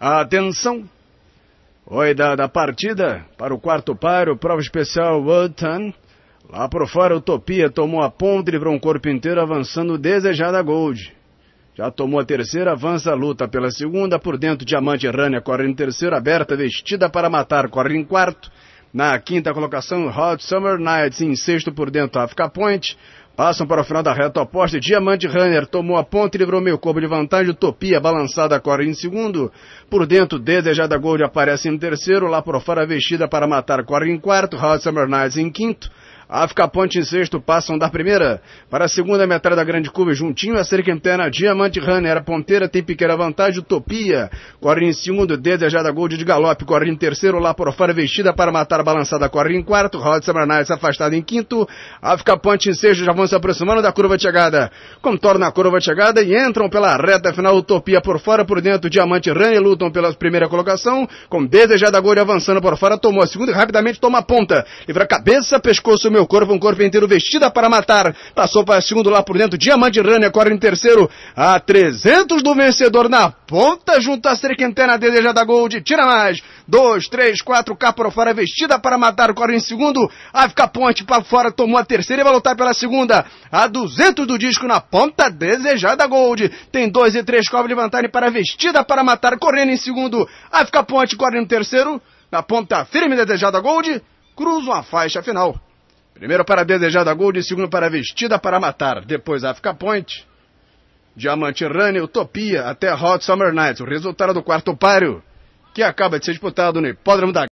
atenção oi da partida para o quarto paro prova especial Woodton Lá por fora, Utopia tomou a ponta e livrou um corpo inteiro, avançando desejada Gold. Já tomou a terceira, avança a luta pela segunda, por dentro Diamante Rânia corre em terceiro, aberta, vestida para matar, corre em quarto. Na quinta colocação, Hot Summer Nights em sexto por dentro, Africa Point. Passam para o final da reta oposta Diamante Runner tomou a ponta e livrou meio corpo de vantagem. Utopia balançada corre em segundo. Por dentro, Desejada Gold aparece em terceiro. Lá por fora, Vestida para Matar corre em quarto. Hot Summer Nights em quinto. África Ponte em sexto passam da primeira para a segunda metade da grande curva. Juntinho a cerca interna, Diamante Runner, a ponteira tem pequena vantagem, Utopia. Corre em segundo, desejada Gold de galope. Corre em terceiro, lá por fora, vestida para matar, a balançada. Corre em quarto, Rod Sabranais afastado em quinto. África Ponte em sexto, já vão se aproximando da curva de chegada. Contorna a curva de chegada e entram pela reta final, Utopia por fora, por dentro, Diamante Runner lutam pela primeira colocação, com desejada Gold avançando por fora, tomou a segunda e rapidamente toma a ponta. Livra cabeça, pescoço, meu meu corpo, um corpo inteiro vestida para matar. Passou para segundo lá por dentro, Diamante rani corre em terceiro, a 300 do vencedor na ponta, junto à Serquentena desejada Gold, tira mais, 2, 3, 4, K para fora, vestida para matar, corre em segundo, a fica ponte para fora, tomou a terceira e vai lutar pela segunda, a 200 do disco na ponta, desejada Gold, tem 2 e 3 cobras levantarem para vestida para matar, correndo em segundo, a fica ponte corre em terceiro, na ponta firme desejada Gold, cruza uma faixa final. Primeiro para desejada Gold, segundo para vestida para matar. Depois Africa Point, Diamante e Utopia, até Hot Summer Nights. O resultado do quarto páreo, que acaba de ser disputado no hipódromo da